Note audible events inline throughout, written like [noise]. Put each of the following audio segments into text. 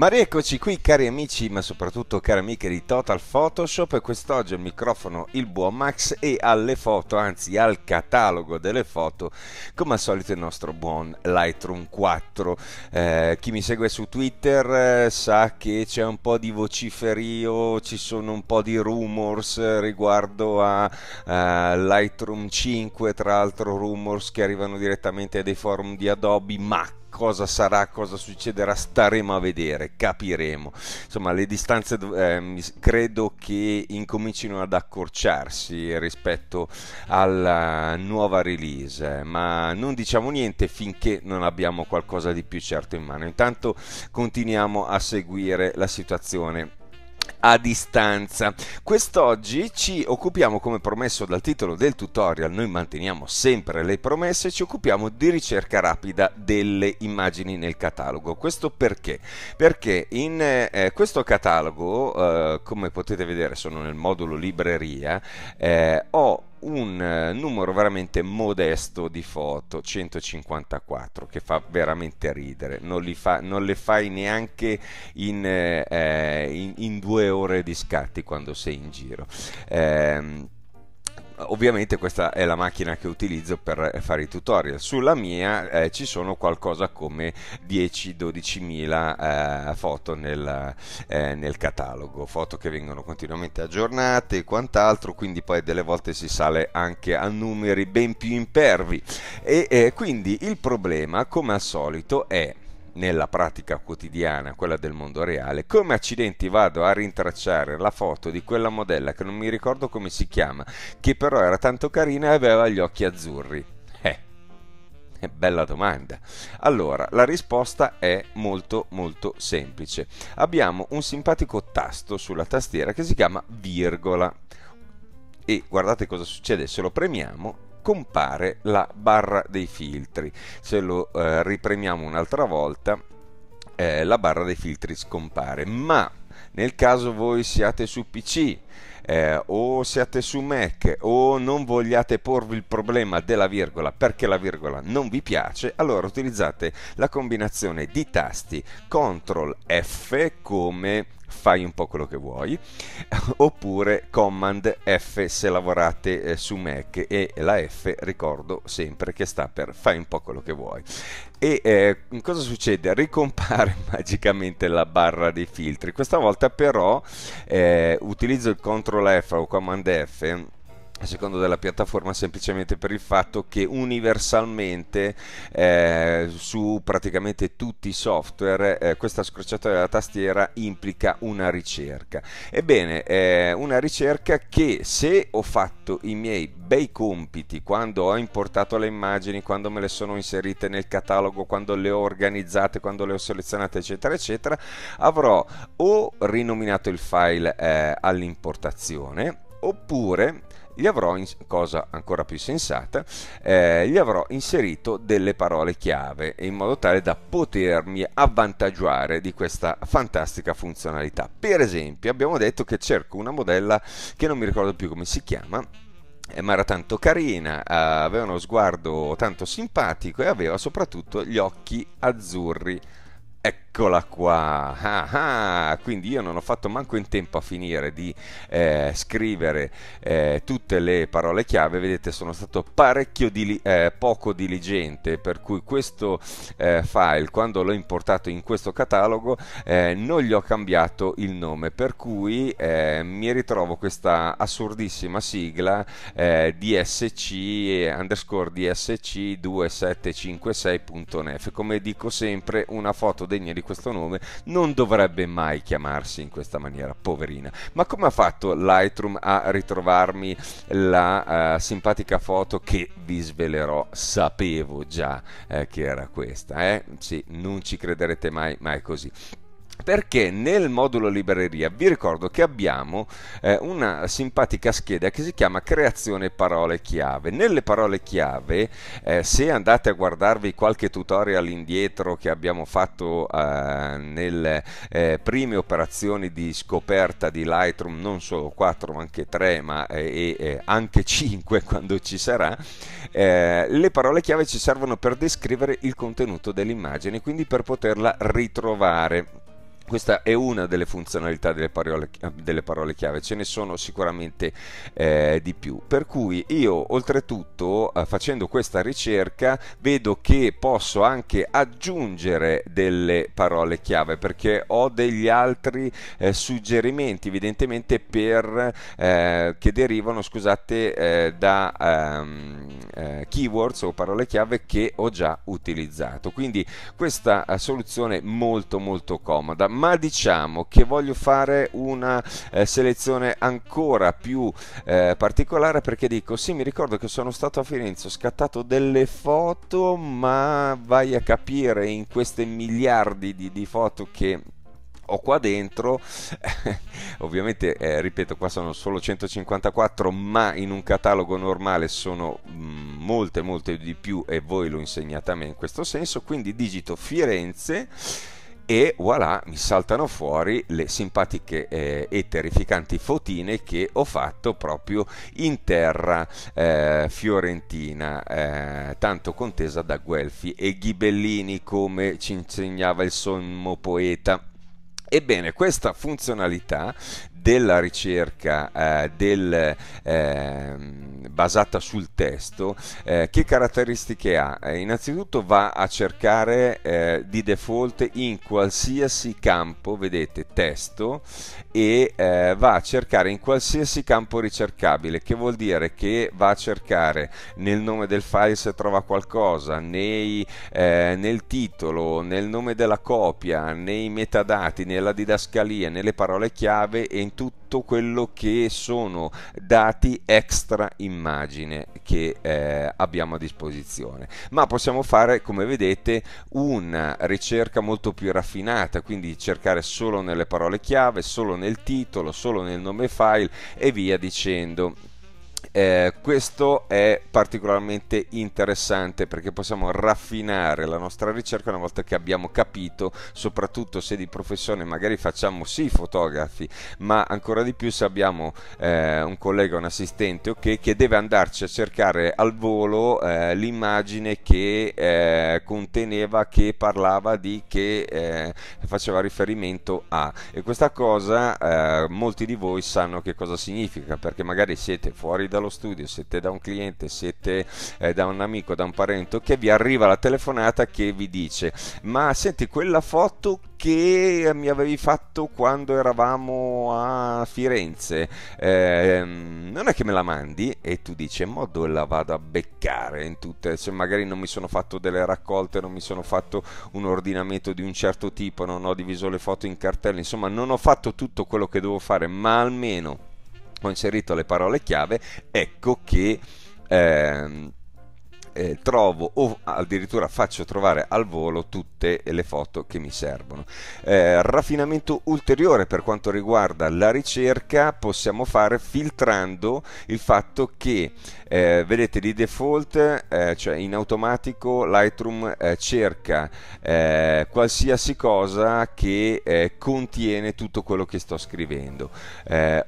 Ma rieccoci qui cari amici, ma soprattutto cari amiche di Total Photoshop e quest'oggi al microfono il buon Max e alle foto, anzi al catalogo delle foto, come al solito il nostro buon Lightroom 4. Eh, chi mi segue su Twitter eh, sa che c'è un po' di vociferio, ci sono un po' di rumors riguardo a eh, Lightroom 5, tra l'altro rumors che arrivano direttamente dai forum di Adobe, Max, cosa sarà, cosa succederà, staremo a vedere, capiremo. Insomma, le distanze eh, credo che incomincino ad accorciarsi rispetto alla nuova release, eh, ma non diciamo niente finché non abbiamo qualcosa di più certo in mano. Intanto continuiamo a seguire la situazione a distanza. Quest'oggi ci occupiamo, come promesso dal titolo del tutorial, noi manteniamo sempre le promesse, ci occupiamo di ricerca rapida delle immagini nel catalogo. Questo perché? Perché in eh, questo catalogo, eh, come potete vedere sono nel modulo libreria, eh, ho un eh, numero veramente modesto di foto, 154, che fa veramente ridere, non, fa, non le fai neanche in, eh, eh, in, in, due ore di scatti quando sei in giro. Eh, ovviamente questa è la macchina che utilizzo per eh, fare i tutorial sulla mia eh, ci sono qualcosa come 10-12 mila eh, foto nel, eh, nel, catalogo foto che vengono continuamente aggiornate e quant'altro quindi poi delle volte si sale anche a numeri ben più impervi e eh, quindi il problema come al solito è nella pratica quotidiana, quella del mondo reale, come accidenti vado a rintracciare la foto di quella modella che non mi ricordo come si chiama, che però era tanto carina e aveva gli occhi azzurri? Eh, eh bella domanda. Allora, la risposta è molto molto semplice. Abbiamo un simpatico tasto sulla tastiera che si chiama virgola. E guardate cosa succede, se lo premiamo compare la barra dei filtri. Se lo eh, ripremiamo un'altra volta, eh, la barra dei filtri scompare. Ma nel caso voi siate su PC eh, o siete su Mac o non vogliate porvi il problema della virgola perché la virgola non vi piace, allora utilizzate la combinazione di tasti CTRL F come fai un po' quello che vuoi, [laughs] oppure Command F se lavorate eh, su Mac e la F ricordo sempre che sta per fai un po' quello che vuoi. E eh, cosa succede? Ricompare [laughs] magicamente la barra dei filtri, questa volta però eh, utilizzo il CTRL CTRL F o Command F a seconda della piattaforma semplicemente per il fatto che universalmente eh, su praticamente tutti i software eh, questa scorciatoia della tastiera implica una ricerca ebbene eh, una ricerca che se ho fatto i miei bei compiti quando ho importato le immagini quando me le sono inserite nel catalogo quando le ho organizzate quando le ho selezionate eccetera eccetera avrò o rinominato il file eh, all'importazione oppure gli avrò, in, cosa ancora più sensata, eh, gli avrò inserito delle parole chiave in modo tale da potermi avvantaggiare di questa fantastica funzionalità. Per esempio abbiamo detto che cerco una modella che non mi ricordo più come si chiama, eh, ma era tanto carina, eh, aveva uno sguardo tanto simpatico e aveva soprattutto gli occhi azzurri. Ecco Eccola qua, ah, ah. quindi io non ho fatto manco in tempo a finire di eh, scrivere eh, tutte le parole chiave, vedete sono stato parecchio di, eh, poco diligente, per cui questo eh, file quando l'ho importato in questo catalogo eh, non gli ho cambiato il nome, per cui eh, mi ritrovo questa assurdissima sigla dsc underscore dsc 2756.nef, come dico sempre una foto degna di di questo nome, non dovrebbe mai chiamarsi in questa maniera, poverina. Ma come ha fatto Lightroom a ritrovarmi la uh, simpatica foto che vi svelerò? Sapevo già eh, che era questa, eh? Sì, non ci crederete mai, mai così perché nel modulo libreria vi ricordo che abbiamo eh, una simpatica scheda che si chiama creazione parole chiave nelle parole chiave eh, se andate a guardarvi qualche tutorial indietro che abbiamo fatto eh, nelle eh, prime operazioni di scoperta di Lightroom non solo 4 ma anche 3 ma eh, eh, anche 5 [laughs] quando ci sarà le parole chiave ci servono per descrivere il contenuto dell'immagine quindi per poterla ritrovare questa è una delle funzionalità delle parole, delle parole chiave, ce ne sono sicuramente eh, di più. Per cui io oltretutto eh, facendo questa ricerca vedo che posso anche aggiungere delle parole chiave perché ho degli altri eh, suggerimenti evidentemente per, eh, che derivano scusate, eh, da ehm, keywords o parole chiave che ho già utilizzato. Quindi questa soluzione è molto molto comoda ma diciamo che voglio fare una eh, selezione ancora più eh, particolare perché dico sì mi ricordo che sono stato a Firenze ho scattato delle foto ma vai a capire in queste miliardi di, di foto che ho qua dentro [laughs] ovviamente eh, ripeto qua sono solo 154 ma in un catalogo normale sono mm, molte molte di più e voi lo insegnate a me in questo senso quindi digito Firenze e voilà mi saltano fuori le simpatiche eh, e terrificanti fotine che ho fatto proprio in terra eh, fiorentina eh, tanto contesa da Guelfi e Ghibellini come ci insegnava il sommo poeta Ebbene, questa funzionalità della ricerca eh, del, eh, basata sul testo, eh, che caratteristiche ha? Eh, innanzitutto va a cercare eh, di default in qualsiasi campo, vedete, testo, e eh, va a cercare in qualsiasi campo ricercabile, che vuol dire che va a cercare nel nome del file se trova qualcosa, nei, nel titolo, nel nome della copia, nei metadati, nel nella didascalia, nelle parole chiave e in tutto quello che sono dati extra immagine che eh, abbiamo a disposizione. Ma possiamo fare, come vedete, una ricerca molto più raffinata, quindi cercare solo nelle parole chiave, solo nel titolo, solo nel nome file e via dicendo eh, questo è particolarmente interessante perché possiamo raffinare la nostra ricerca una volta che abbiamo capito, soprattutto se di professione magari facciamo sì fotografi, ma ancora di più se abbiamo eh, un collega, un assistente okay, che deve andarci a cercare al volo eh, l'immagine che eh, conteneva, che parlava di, che eh, faceva riferimento a. E questa cosa eh, molti di voi sanno che cosa significa perché magari siete fuori da dallo studio, siete da un cliente, siete eh, da un amico, da un parente, che vi arriva la telefonata che vi dice ma senti quella foto che mi avevi fatto quando eravamo a Firenze eh, non è che me la mandi e tu dici in modo la vado a beccare in tutte se cioè, magari non mi sono fatto delle raccolte non mi sono fatto un ordinamento di un certo tipo non ho diviso le foto in cartelle insomma non ho fatto tutto quello che devo fare ma almeno ho inserito le parole chiave, ecco che... Ehm, eh, trovo o addirittura faccio trovare al volo tutte le foto che mi servono. Eh, raffinamento ulteriore per quanto riguarda la ricerca possiamo fare filtrando il fatto che eh, vedete di default, eh, cioè in automatico Lightroom eh, cerca eh, qualsiasi cosa che contiene tutto quello che sto scrivendo,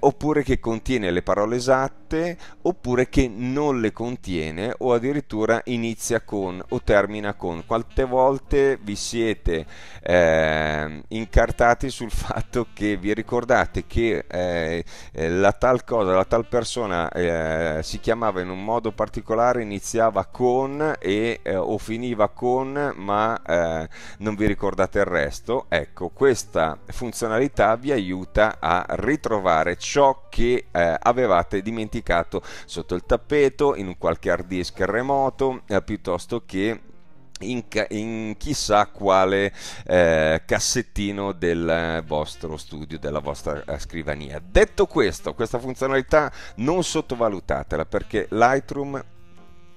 oppure che contiene le parole esatte, oppure che non le contiene o addirittura lettera inizia con o termina con. Quante volte vi siete eh, incartati sul [laughs] fatto che vi ricordate che eh, eh, la tal cosa, la tal persona eh, si chiamava in un modo particolare, iniziava con e, eh, o finiva con, ma eh, non vi ricordate il resto? Ecco, questa funzionalità vi aiuta a ritrovare ciò che avevate dimenticato sotto il tappeto, in un qualche hard disk remoto mercato eh, piuttosto che in, in, chissà quale eh, cassettino del vostro studio, della vostra eh, scrivania. Detto questo, questa funzionalità non sottovalutatela perché Lightroom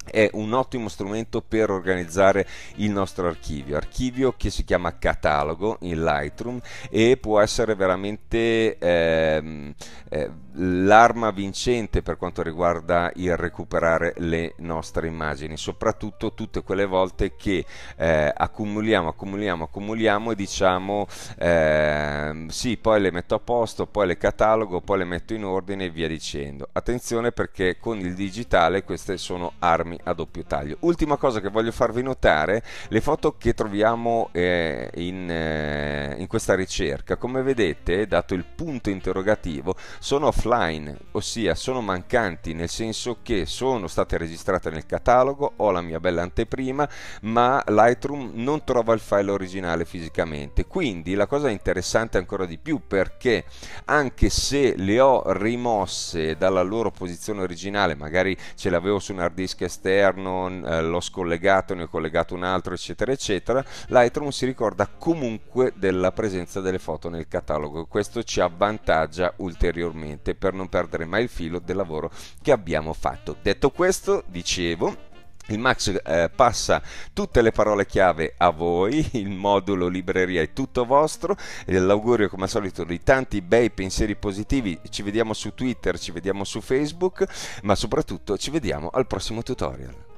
è un ottimo strumento per organizzare il nostro archivio, archivio che si chiama catalogo in Lightroom e può essere veramente ehm, eh, l'arma vincente per quanto riguarda il recuperare le nostre immagini, soprattutto tutte quelle volte che eh, accumuliamo, accumuliamo, accumuliamo e diciamo ehm, sì, poi le metto a posto, poi le catalogo, poi le metto in ordine e via dicendo. Attenzione perché con il digitale queste sono armi armi a doppio taglio. Ultima cosa che voglio farvi notare, le foto che troviamo eh, in, eh, in questa ricerca, come vedete, dato il punto interrogativo, sono offline, ossia sono mancanti, nel senso che sono state registrate nel catalogo, ho la mia bella anteprima, ma Lightroom non trova il file originale fisicamente. Quindi la cosa interessante ancora di più perché anche se le ho rimosse dalla loro posizione originale, magari ce l'avevo su un hard disk esterno, esterno, eh, l'ho scollegato, ne ho collegato un altro, eccetera, eccetera, Lightroom si ricorda comunque della presenza delle foto nel catalogo. Questo ci avvantaggia ulteriormente per non perdere mai il filo del lavoro che abbiamo fatto. Detto questo, dicevo, il Max eh, passa tutte le parole chiave a voi, [laughs] il modulo libreria è tutto vostro, l'augurio come al solito di tanti bei pensieri positivi, ci vediamo su Twitter, ci vediamo su Facebook, ma soprattutto ci vediamo al prossimo tutorial.